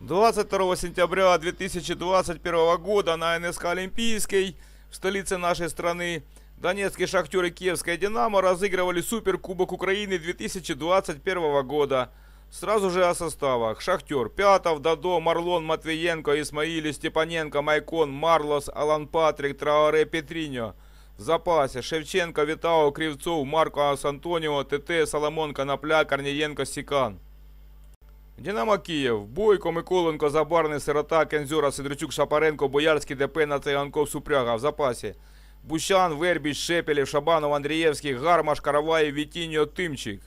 22 сентября 2021 года на НСК Олимпийской в столице нашей страны Донецкий шахтер и Киевская Динамо разыгрывали Суперкубок Украины 2021 года. Сразу же о составах. Шахтер, Пятов, Дадо, Марлон, Матвиенко, Исмаили, Степаненко, Майкон, Марлос, Алан Патрик, Траоре, Петриньо. В запасе Шевченко, Витао, Кривцов, Марко, Антонио, ТТ, Соломон, Конопля, Корниенко, Сикан. Динамо Київ, Бойко, Миколенко, Забарний, Сирота, Кензюра, Сидричук, Шапаренко, Боярський, Депена, Циганков, Супряга в запасі. Бущан, Вербіч, Шепелєв, Шабанов, Андрієвський, Гармаш, Караваєв, Вітіньо, Тимчик.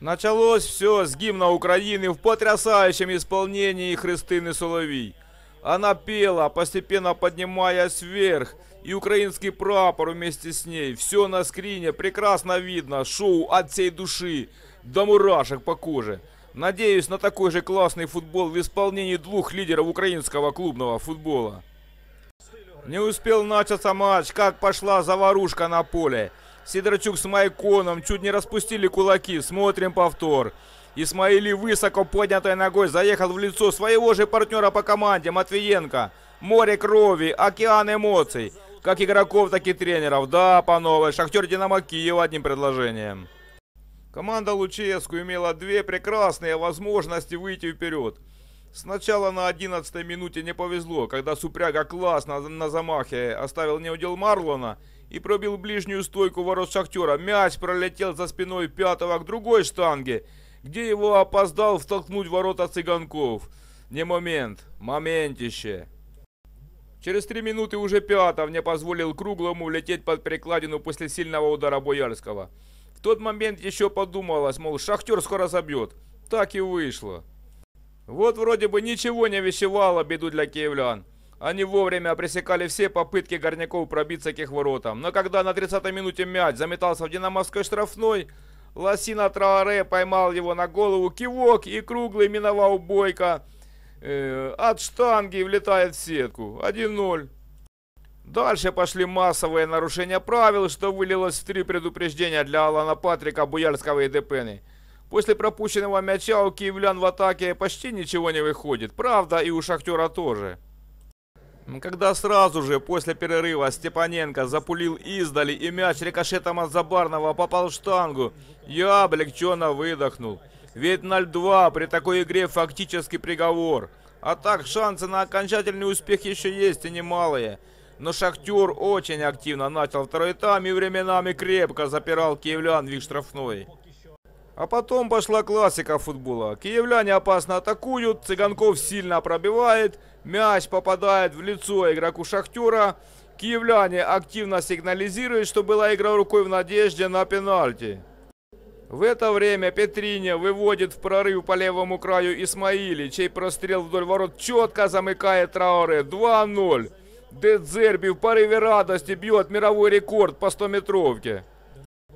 Началось все с гимна Украины в потрясающем исполнении Христины Соловей. Она пела, постепенно поднимаясь вверх, и украинский прапор вместе с ней. Все на скрине прекрасно видно, шоу от всей души, до мурашек по коже. Надеюсь на такой же классный футбол в исполнении двух лидеров украинского клубного футбола. Не успел начаться матч, как пошла заварушка на поле. Сидорчук с Майконом чуть не распустили кулаки. Смотрим повтор. Исмаили высоко поднятой ногой заехал в лицо своего же партнера по команде Матвиенко. Море крови, океан эмоций. Как игроков, так и тренеров. Да, по новой. Шахтер Динамо Киев одним предложением. Команда Луческу имела две прекрасные возможности выйти вперед. Сначала на 11 минуте не повезло, когда супряга классно на, замахе оставил неудел Марлона и пробил ближнюю стойку ворот Шахтера. Мяч пролетел за спиной пятого к другой штанге, где его опоздал втолкнуть ворота Цыганков. Не момент, моментище. Через три минуты уже Пятов не позволил Круглому влететь под перекладину после сильного удара Боярского. В тот момент еще подумалось, мол, шахтер скоро забьет. Так и вышло. Вот вроде бы ничего не вещевало беду для киевлян. Они вовремя пресекали все попытки горняков пробиться к их воротам. Но когда на 30-й минуте мяч заметался в динамовской штрафной, Лосина Трааре поймал его на голову кивок и круглый миновал Бойко. Э, от штанги влетает в сетку. 1-0. Дальше пошли массовые нарушения правил, что вылилось в три предупреждения для Алана Патрика, Буяльского и Депены. После пропущенного мяча у киевлян в атаке почти ничего не выходит, правда и у Шахтера тоже. Когда сразу же после перерыва Степаненко запулил издали и мяч рикошетом от Забарного попал в штангу, я облегченно выдохнул. Ведь 0-2 при такой игре фактически приговор. А так шансы на окончательный успех еще есть и немалые. Но «Шахтер» очень активно начал второй тайм и временами крепко запирал киевлян в их штрафной. А потом пошла классика футбола. Киевляне опасно атакуют, Цыганков сильно пробивает, мяч попадает в лицо игроку «Шахтера». Киевляне активно сигнализируют, что была игра рукой в надежде на пенальти. В это время Петриня выводит в прорыв по левому краю Исмаили, чей прострел вдоль ворот четко замыкает Трауре 2-0. Дедзерби в порыве радости бьет мировой рекорд по 100-метровке.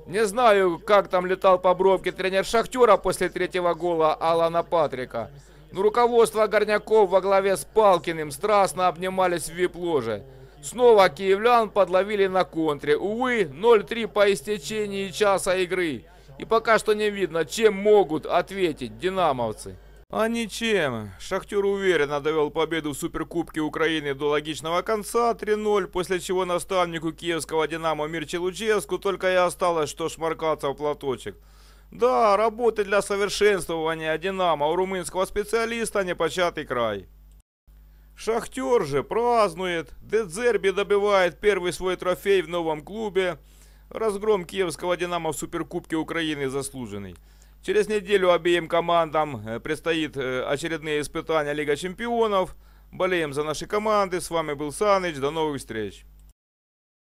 Не знаю, как там летал по бровке тренер Шахтера после третьего гола Алана Патрика. Но руководство Горняков во главе с Палкиным страстно обнимались в вип-ложе. Снова киевлян подловили на контре. Увы, 0-3 по истечении часа игры. И пока что не видно, чем могут ответить динамовцы. А ничем. Шахтер уверенно довел победу в Суперкубке Украины до логичного конца 3-0, после чего наставнику киевского «Динамо» Мирче Луческу только и осталось, что шмаркаться в платочек. Да, работы для совершенствования «Динамо» у румынского специалиста непочатый край. Шахтер же празднует, Дедзерби добивает первый свой трофей в новом клубе, разгром киевского «Динамо» в Суперкубке Украины заслуженный. Через неделю обеим командам э, предстоит э, очередные испытания Лига Чемпионов. Болеем за наши команды. С вами был Саныч. До новых встреч.